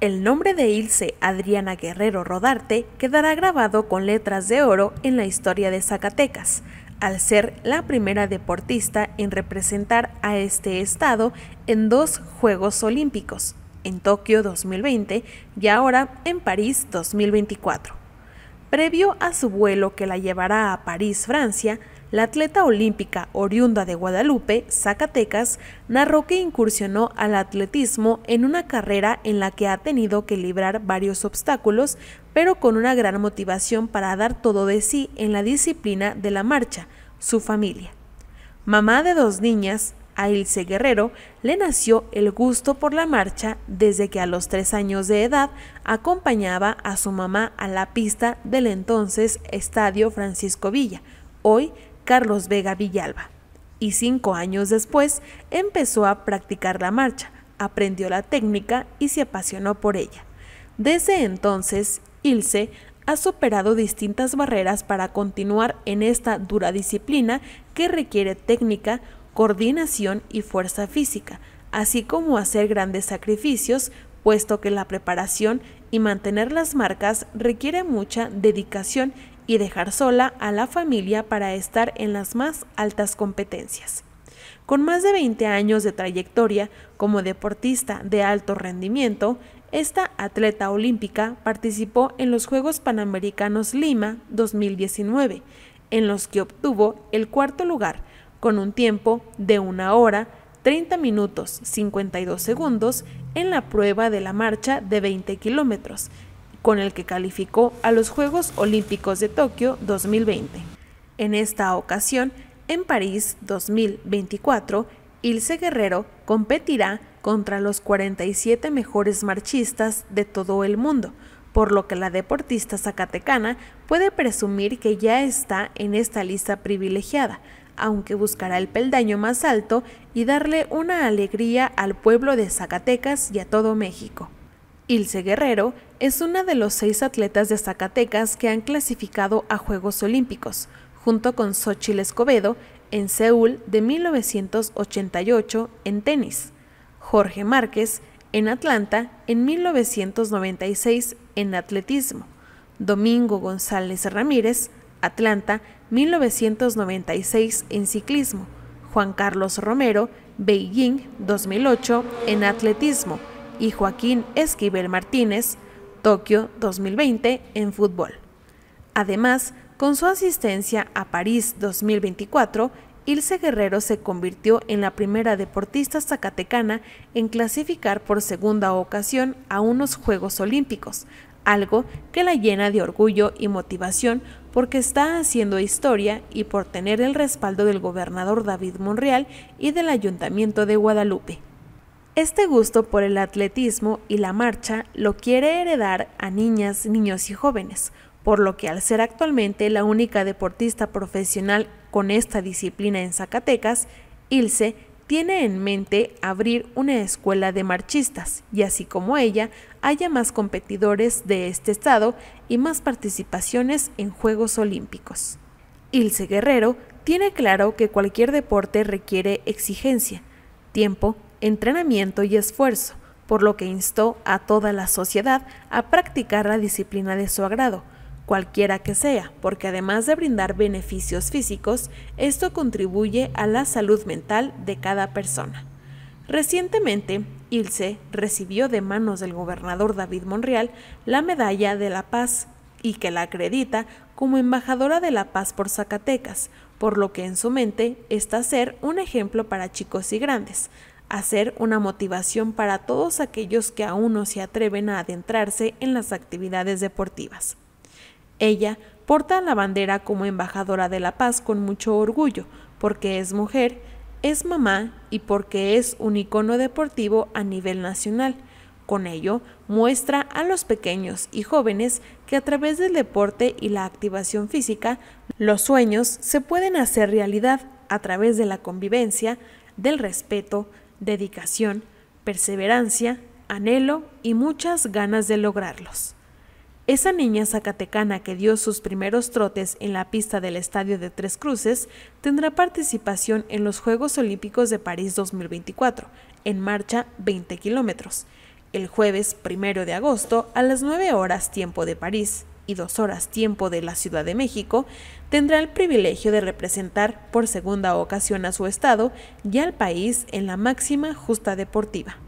El nombre de Ilse Adriana Guerrero Rodarte quedará grabado con letras de oro en la historia de Zacatecas, al ser la primera deportista en representar a este estado en dos Juegos Olímpicos, en Tokio 2020 y ahora en París 2024. Previo a su vuelo que la llevará a París, Francia, la atleta olímpica oriunda de Guadalupe, Zacatecas, narró que incursionó al atletismo en una carrera en la que ha tenido que librar varios obstáculos, pero con una gran motivación para dar todo de sí en la disciplina de la marcha, su familia. Mamá de dos niñas, Ailce Guerrero le nació el gusto por la marcha desde que a los tres años de edad acompañaba a su mamá a la pista del entonces Estadio Francisco Villa, hoy Carlos Vega Villalba. Y cinco años después empezó a practicar la marcha, aprendió la técnica y se apasionó por ella. Desde entonces, Ilse ha superado distintas barreras para continuar en esta dura disciplina que requiere técnica, coordinación y fuerza física, así como hacer grandes sacrificios, puesto que la preparación y mantener las marcas requiere mucha dedicación y dejar sola a la familia para estar en las más altas competencias. Con más de 20 años de trayectoria como deportista de alto rendimiento, esta atleta olímpica participó en los Juegos Panamericanos Lima 2019, en los que obtuvo el cuarto lugar con un tiempo de 1 hora 30 minutos 52 segundos en la prueba de la marcha de 20 kilómetros, con el que calificó a los Juegos Olímpicos de Tokio 2020. En esta ocasión, en París 2024, Ilse Guerrero competirá contra los 47 mejores marchistas de todo el mundo, por lo que la deportista zacatecana puede presumir que ya está en esta lista privilegiada, aunque buscará el peldaño más alto y darle una alegría al pueblo de Zacatecas y a todo México. Ilse Guerrero es una de los seis atletas de Zacatecas que han clasificado a Juegos Olímpicos, junto con Xochitl Escobedo en Seúl de 1988 en tenis, Jorge Márquez en Atlanta en 1996 en atletismo, Domingo González Ramírez, Atlanta 1996 en ciclismo, Juan Carlos Romero, Beijing 2008 en atletismo, y Joaquín Esquivel Martínez, Tokio 2020 en fútbol. Además, con su asistencia a París 2024, Ilse Guerrero se convirtió en la primera deportista zacatecana en clasificar por segunda ocasión a unos Juegos Olímpicos, algo que la llena de orgullo y motivación porque está haciendo historia y por tener el respaldo del gobernador David Monreal y del Ayuntamiento de Guadalupe. Este gusto por el atletismo y la marcha lo quiere heredar a niñas, niños y jóvenes, por lo que al ser actualmente la única deportista profesional con esta disciplina en Zacatecas, Ilse tiene en mente abrir una escuela de marchistas y así como ella, haya más competidores de este estado y más participaciones en Juegos Olímpicos. Ilse Guerrero tiene claro que cualquier deporte requiere exigencia, tiempo, entrenamiento y esfuerzo, por lo que instó a toda la sociedad a practicar la disciplina de su agrado, cualquiera que sea, porque además de brindar beneficios físicos, esto contribuye a la salud mental de cada persona. Recientemente, Ilse recibió de manos del gobernador David Monreal la Medalla de la Paz y que la acredita como embajadora de la paz por Zacatecas, por lo que en su mente está ser un ejemplo para chicos y grandes, hacer una motivación para todos aquellos que aún no se atreven a adentrarse en las actividades deportivas. Ella porta la bandera como embajadora de la paz con mucho orgullo, porque es mujer, es mamá y porque es un icono deportivo a nivel nacional. Con ello, muestra a los pequeños y jóvenes que a través del deporte y la activación física, los sueños se pueden hacer realidad a través de la convivencia, del respeto, dedicación, perseverancia, anhelo y muchas ganas de lograrlos. Esa niña zacatecana que dio sus primeros trotes en la pista del Estadio de Tres Cruces tendrá participación en los Juegos Olímpicos de París 2024, en marcha 20 kilómetros, el jueves 1 de agosto a las 9 horas tiempo de París y dos horas tiempo de la Ciudad de México, tendrá el privilegio de representar por segunda ocasión a su estado y al país en la máxima justa deportiva.